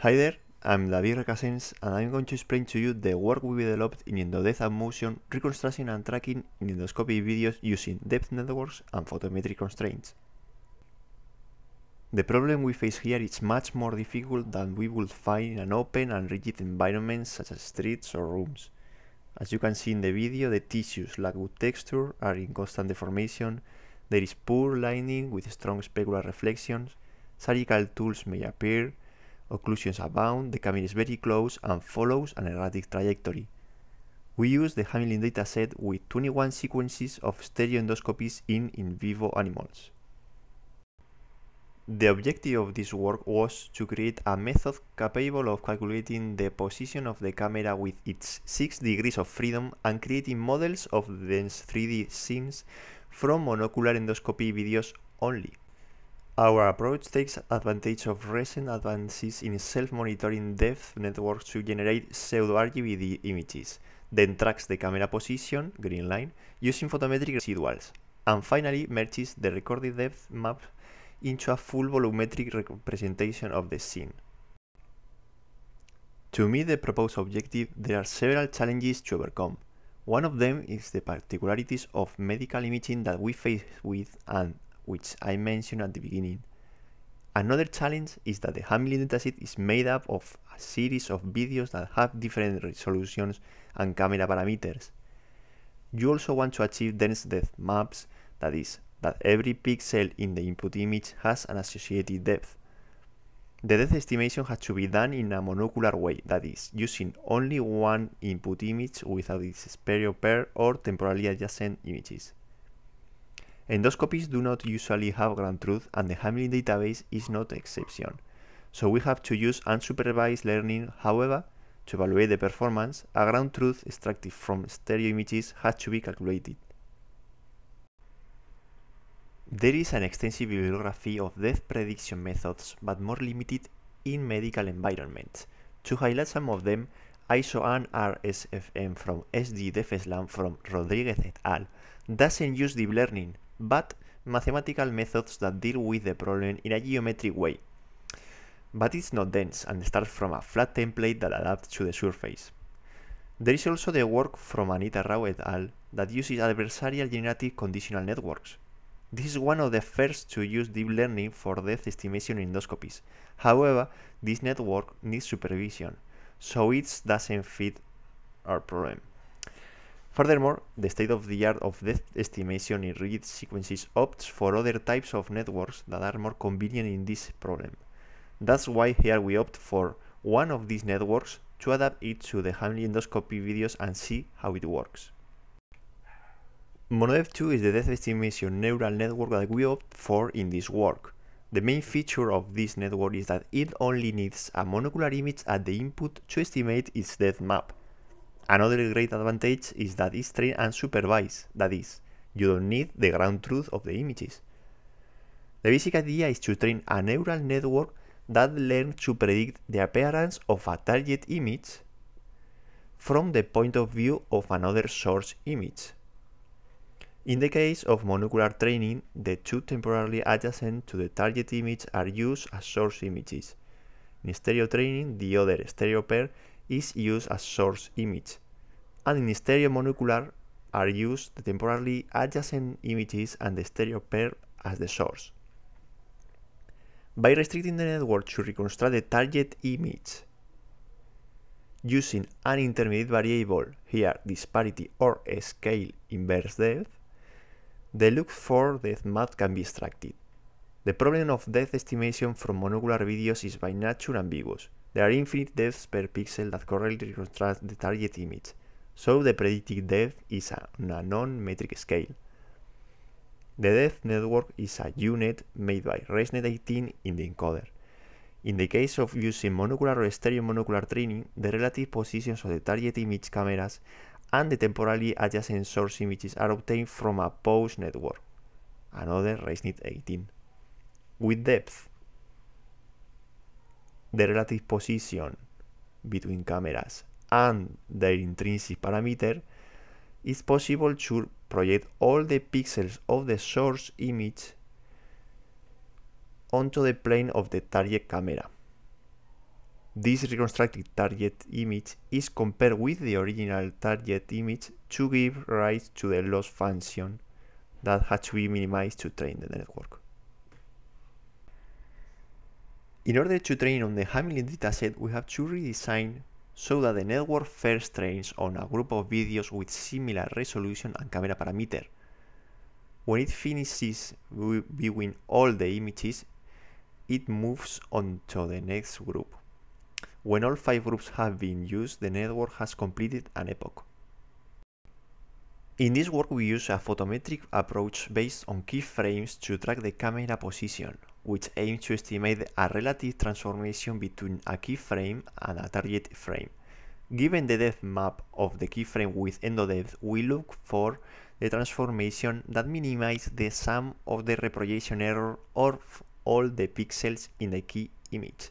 Hi there, I'm David Recasens and I'm going to explain to you the work we developed in Indodepth and Motion reconstructing and tracking endoscopy videos using depth networks and photometric constraints. The problem we face here is much more difficult than we would find in an open and rigid environment such as streets or rooms. As you can see in the video, the tissues lack good texture, are in constant deformation, there is poor lighting with strong specular reflections, surgical tools may appear, Occlusions abound, the camera is very close and follows an erratic trajectory. We use the Hamlin dataset with 21 sequences of stereoendoscopies in in vivo animals. The objective of this work was to create a method capable of calculating the position of the camera with its 6 degrees of freedom and creating models of dense 3D scenes from monocular endoscopy videos only. Our approach takes advantage of recent advances in self-monitoring depth networks to generate pseudo-RGBD images, then tracks the camera position, green line, using photometric residuals, and finally merges the recorded depth map into a full volumetric representation of the scene. To meet the proposed objective, there are several challenges to overcome. One of them is the particularities of medical imaging that we face with and which I mentioned at the beginning. Another challenge is that the Hamlin dataset is made up of a series of videos that have different resolutions and camera parameters. You also want to achieve dense depth maps, that is, that every pixel in the input image has an associated depth. The depth estimation has to be done in a monocular way, that is, using only one input image without its superior pair or temporally adjacent images. Endoscopies do not usually have ground truth and the Hamlin database is not exception. So we have to use unsupervised learning, however, to evaluate the performance, a ground truth extracted from stereo images has to be calculated. There is an extensive bibliography of death prediction methods, but more limited in medical environments. To highlight some of them, ISOAN RSFM from SD Defeslam from Rodriguez et al. doesn't use deep learning, but mathematical methods that deal with the problem in a geometric way. But it's not dense and starts from a flat template that adapts to the surface. There is also the work from Anita Rao et al. that uses adversarial generative conditional networks. This is one of the first to use deep learning for depth estimation in endoscopies. However, this network needs supervision, so it doesn't fit our problem. Furthermore, the state of the art of depth estimation in rigid sequences opts for other types of networks that are more convenient in this problem. That's why here we opt for one of these networks to adapt it to the Hamlin endoscopy videos and see how it works. MonoDev2 is the depth estimation neural network that we opt for in this work. The main feature of this network is that it only needs a monocular image at the input to estimate its depth map. Another great advantage is that it's trained and supervised, that is, you don't need the ground truth of the images. The basic idea is to train a neural network that learns to predict the appearance of a target image from the point of view of another source image. In the case of monocular training, the two temporarily adjacent to the target image are used as source images. In stereo training, the other stereo pair is used as source image, and in stereo monocular are used the temporarily adjacent images and the stereo pair as the source. By restricting the network to reconstruct the target image using an intermediate variable, here disparity or scale inverse depth, the look for depth map can be extracted. The problem of depth estimation from monocular videos is by nature ambiguous, there are infinite depths per pixel that correctly reconstruct the target image, so the predicted depth is on a non-metric scale. The depth network is a unit made by ResNet 18 in the encoder. In the case of using monocular or stereo-monocular training, the relative positions of the target image cameras and the temporally adjacent source images are obtained from a pose network, another ResNet 18. With depth, the relative position between cameras and their intrinsic parameter, it's possible to project all the pixels of the source image onto the plane of the target camera. This reconstructed target image is compared with the original target image to give rise to the loss function that has to be minimized to train the network. In order to train on the Hamlin dataset, we have to redesign so that the network first trains on a group of videos with similar resolution and camera parameter. When it finishes viewing all the images, it moves on to the next group. When all five groups have been used, the network has completed an epoch. In this work we use a photometric approach based on keyframes to track the camera position, which aims to estimate a relative transformation between a keyframe and a target frame. Given the depth map of the keyframe with endodepth, we look for the transformation that minimizes the sum of the reprojection error of all the pixels in the key image.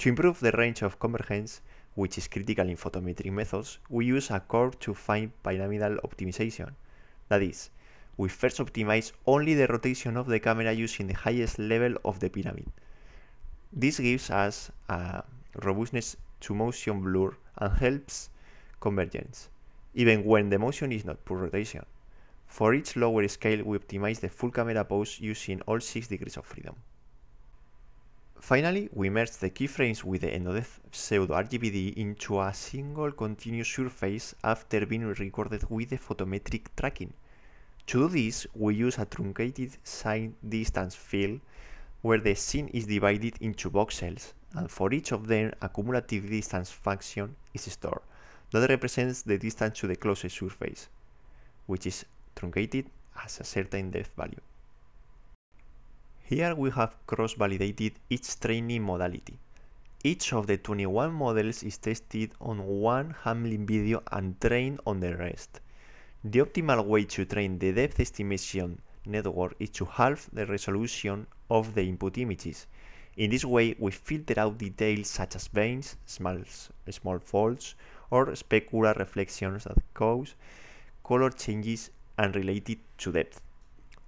To improve the range of convergence, which is critical in photometric methods, we use a curve to find pyramidal optimization. That is, we first optimize only the rotation of the camera using the highest level of the pyramid. This gives us a robustness to motion blur and helps convergence, even when the motion is not pure rotation. For each lower scale, we optimize the full camera pose using all 6 degrees of freedom. Finally, we merge the keyframes with the Enodef pseudo RGBD into a single continuous surface after being recorded with the photometric tracking. To do this, we use a truncated sign distance field where the scene is divided into voxels, and for each of them a cumulative distance function is stored that represents the distance to the closest surface, which is truncated as a certain depth value. Here we have cross-validated each training modality. Each of the 21 models is tested on one Hamlin video and trained on the rest. The optimal way to train the depth estimation network is to halve the resolution of the input images. In this way, we filter out details such as veins, small, small faults, or specular reflections that cause color changes unrelated to depth.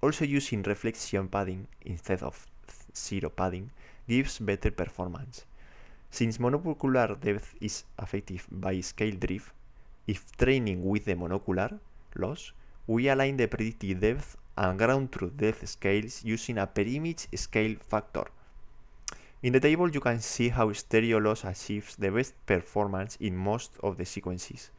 Also using reflection padding instead of zero padding gives better performance. Since monocular depth is affected by scale drift, if training with the monocular loss, we align the predicted depth and ground truth depth scales using a per-image scale factor. In the table you can see how stereo loss achieves the best performance in most of the sequences.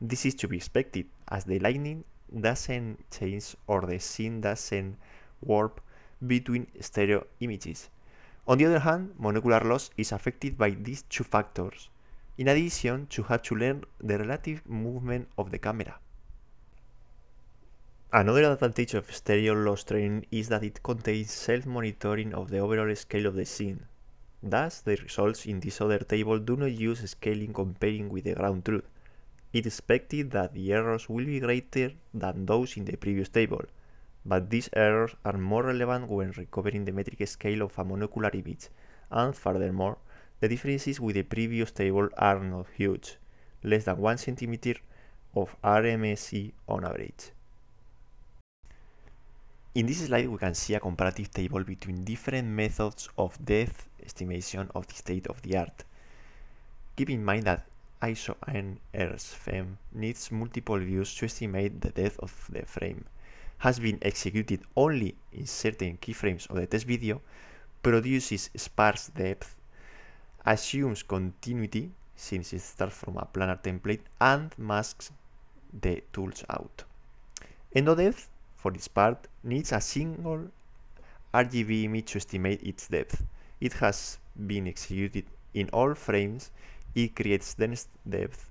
This is to be expected, as the lightning doesn't change or the scene doesn't warp between stereo images. On the other hand, monocular loss is affected by these two factors, in addition to have to learn the relative movement of the camera. Another advantage of stereo loss training is that it contains self-monitoring of the overall scale of the scene. Thus, the results in this other table do not use scaling comparing with the ground truth it is expected that the errors will be greater than those in the previous table, but these errors are more relevant when recovering the metric scale of a monocular image, and furthermore, the differences with the previous table are not huge, less than 1 cm of RMSE on average. In this slide we can see a comparative table between different methods of depth estimation of the state of the art. Keep in mind that ISO and needs multiple views to estimate the depth of the frame, has been executed only in certain keyframes of the test video, produces sparse depth, assumes continuity since it starts from a planar template and masks the tools out. EndoDepth, for its part, needs a single RGB image to estimate its depth. It has been executed in all frames it creates dense depth,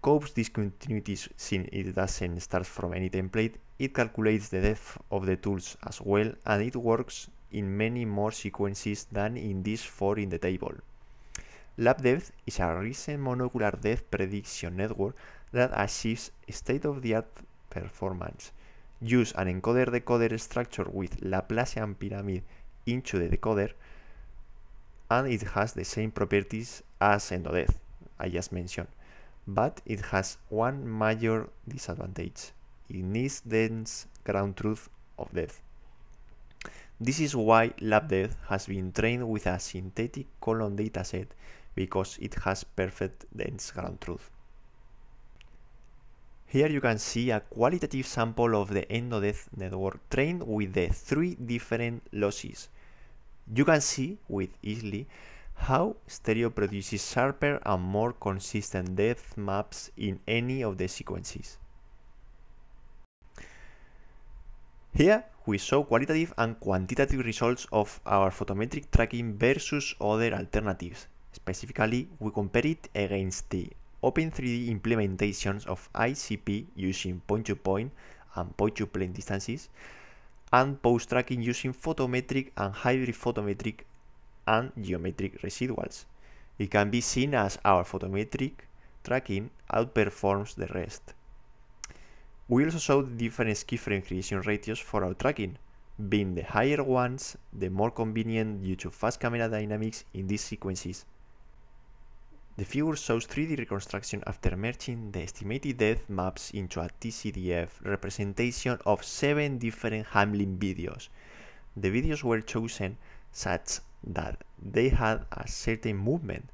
copes discontinuities since it doesn't start from any template, it calculates the depth of the tools as well, and it works in many more sequences than in these four in the table. Lab Depth is a recent monocular depth prediction network that achieves state-of-the-art performance. Use an encoder-decoder structure with Laplacian pyramid into the decoder, and it has the same properties as Endodeath, I just mentioned. But it has one major disadvantage. It needs dense ground truth of death. This is why LabDeath has been trained with a synthetic colon dataset because it has perfect dense ground truth. Here you can see a qualitative sample of the EndoDeath network trained with the three different losses. You can see with easily how stereo produces sharper and more consistent depth maps in any of the sequences. Here we show qualitative and quantitative results of our photometric tracking versus other alternatives. Specifically, we compare it against the Open3D implementations of ICP using point-to-point -point and point-to-plane distances, and post-tracking using photometric and hybrid photometric and geometric residuals. It can be seen as our photometric tracking outperforms the rest. We also show different keyframe creation ratios for our tracking, being the higher ones the more convenient due to fast camera dynamics in these sequences. The figure shows 3D reconstruction after merging the estimated depth maps into a TCDF representation of 7 different Hamlin videos. The videos were chosen such that they had a certain movement.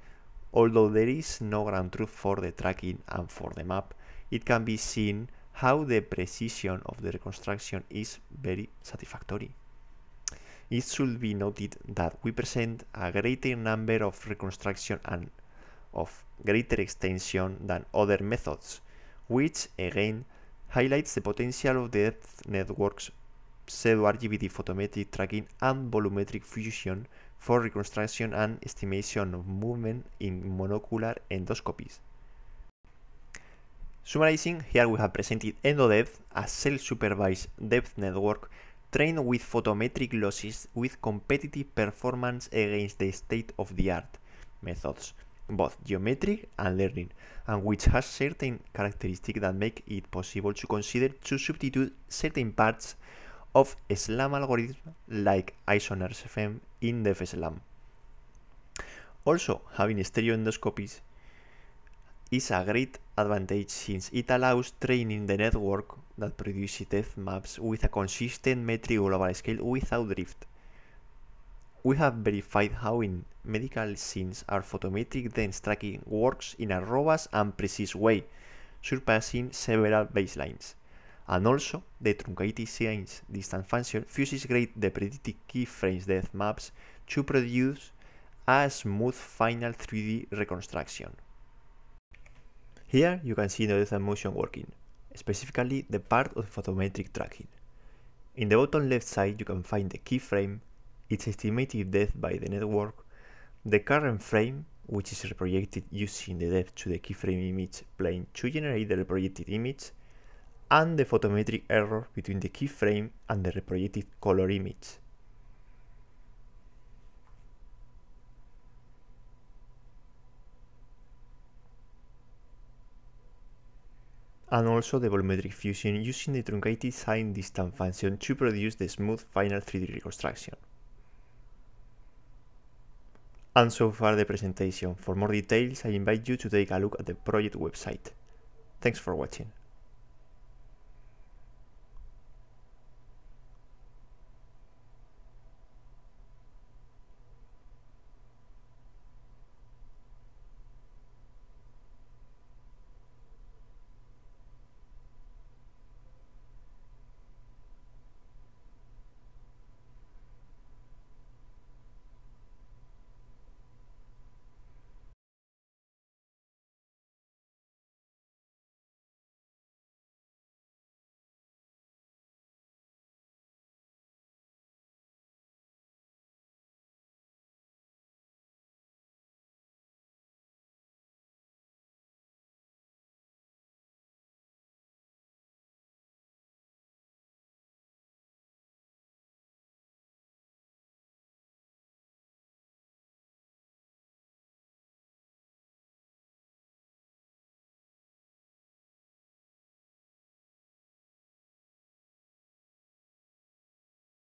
Although there is no ground truth for the tracking and for the map, it can be seen how the precision of the reconstruction is very satisfactory. It should be noted that we present a greater number of reconstruction and of greater extension than other methods, which again highlights the potential of the network's pseudo-RGBD photometric tracking and volumetric fusion for reconstruction and estimation of movement in monocular endoscopies. Summarizing, here we have presented EndoDepth, a self-supervised depth network trained with photometric losses with competitive performance against the state-of-the-art methods, both geometric and learning, and which has certain characteristics that make it possible to consider to substitute certain parts of SLAM algorithms like ISONERS FM in DefSLAM. Also, having stereo endoscopies is a great advantage since it allows training the network that produces depth maps with a consistent metric global scale without drift. We have verified how in medical scenes our photometric dense tracking works in a robust and precise way, surpassing several baselines and also the truncated science distance function fuses great the predicted keyframes depth maps to produce a smooth final 3D reconstruction. Here you can see the distance motion working, specifically the part of photometric tracking. In the bottom left side you can find the keyframe, its estimated depth by the network, the current frame, which is reprojected using the depth to the keyframe image plane to generate the reprojected image, and the photometric error between the keyframe and the reprojected color image. and also the volumetric fusion using the truncated sine distance function to produce the smooth final 3D reconstruction. And so far the presentation. For more details, I invite you to take a look at the project website. Thanks for watching.